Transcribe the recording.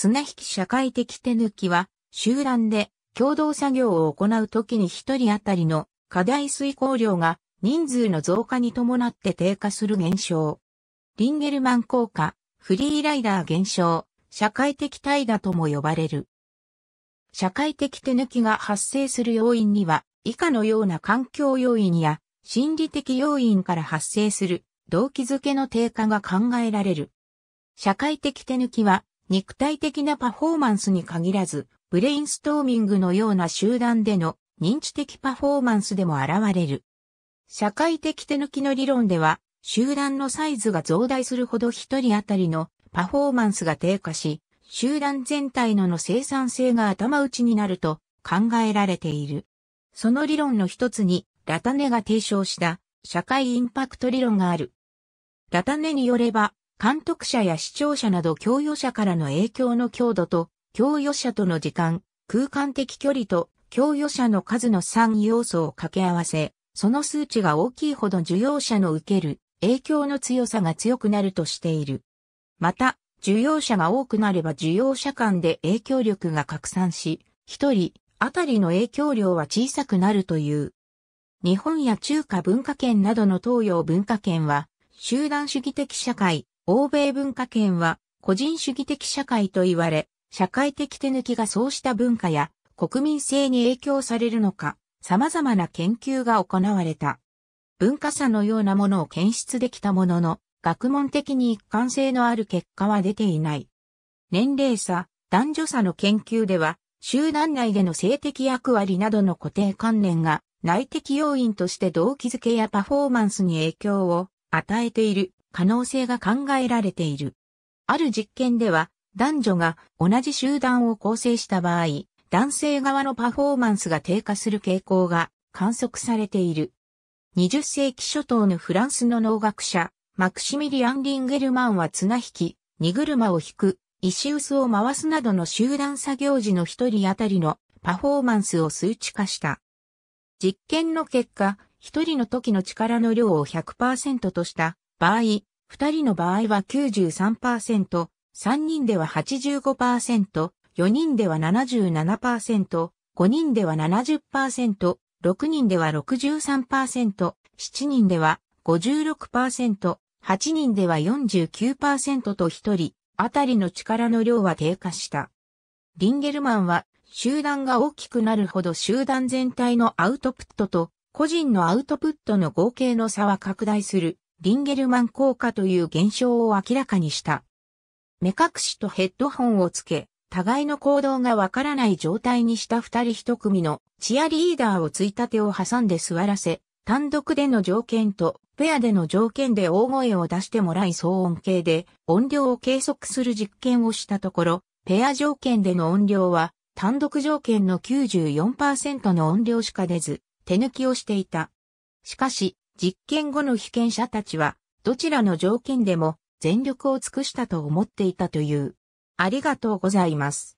綱引き社会的手抜きは、集団で共同作業を行うときに一人当たりの課題遂行量が人数の増加に伴って低下する現象。リンゲルマン効果、フリーライダー現象、社会的怠惰とも呼ばれる。社会的手抜きが発生する要因には、以下のような環境要因や心理的要因から発生する動機づけの低下が考えられる。社会的手抜きは肉体的なパフォーマンスに限らず、ブレインストーミングのような集団での認知的パフォーマンスでも現れる。社会的手抜きの理論では、集団のサイズが増大するほど一人当たりのパフォーマンスが低下し、集団全体のの生産性が頭打ちになると考えられている。その理論の一つに、ラタネが提唱した社会インパクト理論がある。ラタネによれば、監督者や視聴者など共与者からの影響の強度と、共与者との時間、空間的距離と共与者の数の3要素を掛け合わせ、その数値が大きいほど受容者の受ける影響の強さが強くなるとしている。また、受容者が多くなれば受容者間で影響力が拡散し、一人あたりの影響量は小さくなるという。日本や中華文化圏などの東洋文化圏は、集団主義的社会、欧米文化圏は個人主義的社会と言われ、社会的手抜きがそうした文化や国民性に影響されるのか、様々な研究が行われた。文化差のようなものを検出できたものの、学問的に一貫性のある結果は出ていない。年齢差、男女差の研究では、集団内での性的役割などの固定観念が内的要因として動機づけやパフォーマンスに影響を与えている可能性が考えられている。ある実験では、男女が同じ集団を構成した場合、男性側のパフォーマンスが低下する傾向が観測されている。20世紀初頭のフランスの農学者、マクシミリアン・リンゲルマンは綱引き、荷車を引く、石臼を回すなどの集団作業時の一人当たりのパフォーマンスを数値化した。実験の結果、一人の時の力の量を100%とした場合、2人の場合は93%、3人では85%、4人では77%、5人では70%、6人では63%、7人では56%、8人では49%と1人あたりの力の量は低下した。リンゲルマンは集団が大きくなるほど集団全体のアウトプットと個人のアウトプットの合計の差は拡大するリンゲルマン効果という現象を明らかにした。目隠しとヘッドホンをつけ、互いの行動がわからない状態にした二人一組のチアリーダーをついたてを挟んで座らせ、単独での条件とペアでの条件で大声を出してもらい騒音計で音量を計測する実験をしたところ、ペア条件での音量は単独条件の94%の音量しか出ず、手抜きをしていた。しかし、実験後の被験者たちは、どちらの条件でも全力を尽くしたと思っていたという。ありがとうございます。